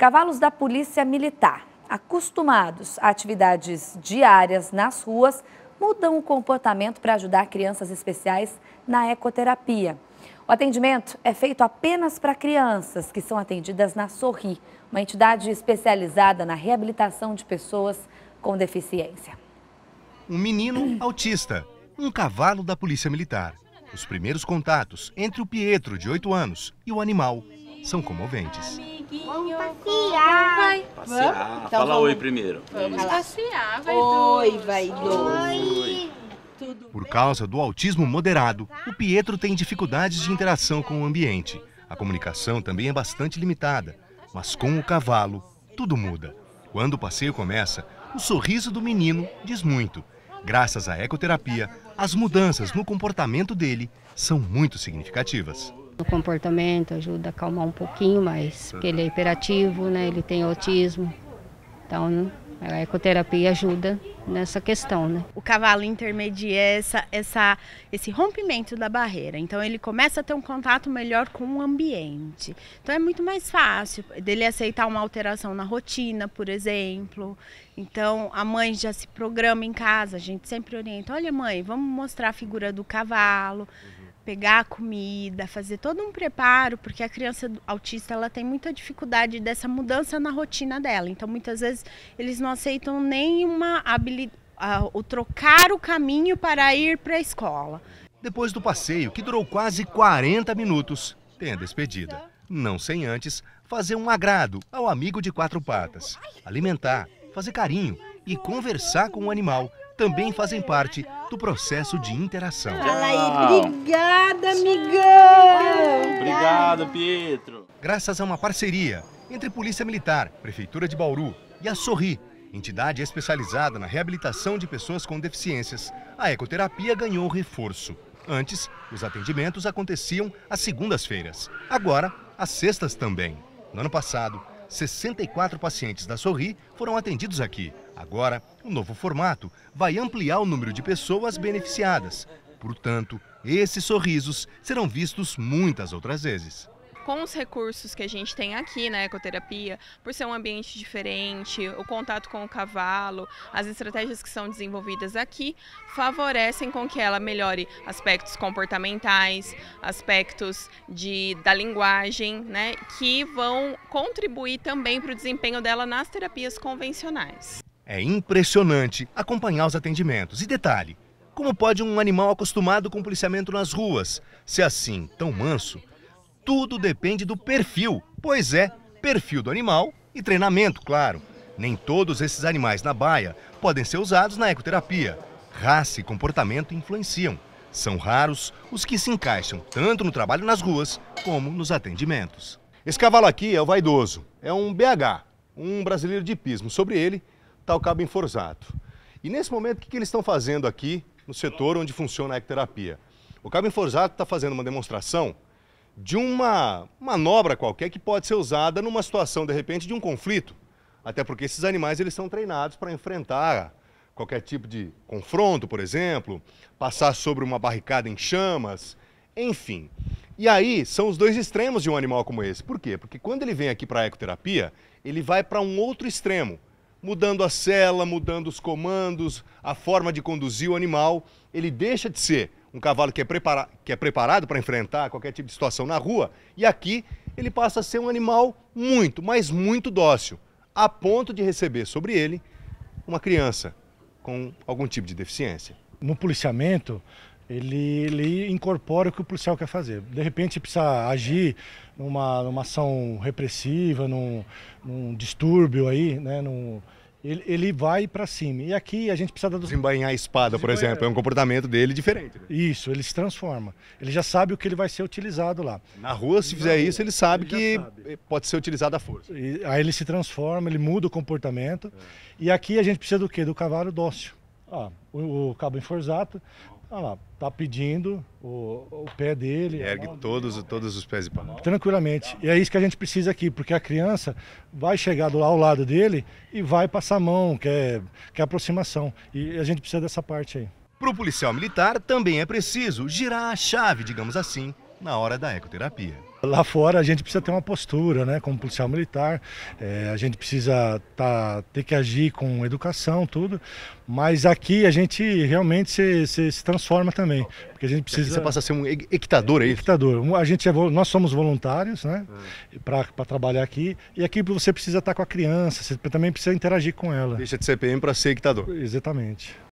Cavalos da Polícia Militar, acostumados a atividades diárias nas ruas, mudam o comportamento para ajudar crianças especiais na ecoterapia. O atendimento é feito apenas para crianças que são atendidas na Sorri, uma entidade especializada na reabilitação de pessoas com deficiência. Um menino autista, um cavalo da Polícia Militar. Os primeiros contatos entre o Pietro, de 8 anos, e o animal são comoventes passear. Vai. Passear. Então Fala vamos... oi primeiro. Vamos passear, vai Oi, vai. Oi. Por causa do autismo moderado, o Pietro tem dificuldades de interação com o ambiente. A comunicação também é bastante limitada, mas com o cavalo, tudo muda. Quando o passeio começa, o sorriso do menino diz muito. Graças à ecoterapia, as mudanças no comportamento dele são muito significativas. No comportamento ajuda a acalmar um pouquinho mais, porque ele é hiperativo, né? ele tem autismo. Então, a ecoterapia ajuda nessa questão, né? O cavalo intermedia essa, essa, esse rompimento da barreira. Então ele começa a ter um contato melhor com o ambiente. Então é muito mais fácil dele aceitar uma alteração na rotina, por exemplo. Então a mãe já se programa em casa, a gente sempre orienta, olha mãe, vamos mostrar a figura do cavalo pegar a comida, fazer todo um preparo, porque a criança autista ela tem muita dificuldade dessa mudança na rotina dela. Então muitas vezes eles não aceitam nenhuma habilidade, uh, o trocar o caminho para ir para a escola. Depois do passeio, que durou quase 40 minutos, tem a despedida. Não sem antes fazer um agrado ao amigo de quatro patas, alimentar, fazer carinho e conversar com o animal também fazem parte do processo de interação. Fala aí, obrigada, amigão! Obrigado, Pietro! Graças a uma parceria entre Polícia Militar, Prefeitura de Bauru e a Sorri, entidade especializada na reabilitação de pessoas com deficiências, a ecoterapia ganhou reforço. Antes, os atendimentos aconteciam às segundas-feiras, agora às sextas também. No ano passado, 64 pacientes da Sorri foram atendidos aqui. Agora, o novo formato vai ampliar o número de pessoas beneficiadas. Portanto, esses sorrisos serão vistos muitas outras vezes com os recursos que a gente tem aqui na né, ecoterapia, por ser um ambiente diferente, o contato com o cavalo, as estratégias que são desenvolvidas aqui favorecem com que ela melhore aspectos comportamentais, aspectos de, da linguagem, né, que vão contribuir também para o desempenho dela nas terapias convencionais. É impressionante acompanhar os atendimentos. E detalhe, como pode um animal acostumado com policiamento nas ruas, se é assim tão manso, tudo depende do perfil. Pois é, perfil do animal e treinamento, claro. Nem todos esses animais na baia podem ser usados na ecoterapia. Raça e comportamento influenciam. São raros os que se encaixam tanto no trabalho nas ruas como nos atendimentos. Esse cavalo aqui é o vaidoso, é um BH, um brasileiro de pismo. Sobre ele está o cabo enforzato. E nesse momento, o que, que eles estão fazendo aqui no setor onde funciona a ecoterapia? O cabo enforzato está fazendo uma demonstração de uma manobra qualquer que pode ser usada numa situação, de repente, de um conflito. Até porque esses animais eles são treinados para enfrentar qualquer tipo de confronto, por exemplo, passar sobre uma barricada em chamas, enfim. E aí são os dois extremos de um animal como esse. Por quê? Porque quando ele vem aqui para a ecoterapia, ele vai para um outro extremo, mudando a cela, mudando os comandos, a forma de conduzir o animal. Ele deixa de ser um cavalo que é, prepara que é preparado para enfrentar qualquer tipo de situação na rua, e aqui ele passa a ser um animal muito, mas muito dócil, a ponto de receber sobre ele uma criança com algum tipo de deficiência. No policiamento, ele, ele, incorpora o que o policial quer fazer. De repente precisa agir numa, numa ação repressiva, num, num distúrbio aí, né? Num, ele, ele vai para cima. E aqui a gente precisa... Do... Desembainhar a espada, por exemplo, é um comportamento dele diferente. Né? Isso, ele se transforma. Ele já sabe o que ele vai ser utilizado lá. Na rua, se fizer isso, ele sabe ele que sabe. Eh, pode ser utilizado à força. E, aí ele se transforma, ele muda o comportamento. É. E aqui a gente precisa do quê? Do cavalo dócil. Ah, o, o cabo enforzado. está ah lá, tá pedindo o, o pé dele. Ergue mão, todos, todos os pés e pau. Tranquilamente. E é isso que a gente precisa aqui, porque a criança vai chegar do, ao lado dele e vai passar a mão, quer é, quer é aproximação. E a gente precisa dessa parte aí. Para o policial militar, também é preciso girar a chave, digamos assim, na hora da ecoterapia. Lá fora a gente precisa ter uma postura, né? Como policial militar, é, a gente precisa tá, ter que agir com educação, tudo. Mas aqui a gente realmente se, se, se transforma também, porque a gente precisa. Você passa a ser um equitador, é Equitador. A gente é, nós somos voluntários, né? É. Para trabalhar aqui e aqui você precisa estar com a criança, você também precisa interagir com ela. Deixa de ser PM para ser equitador. Exatamente.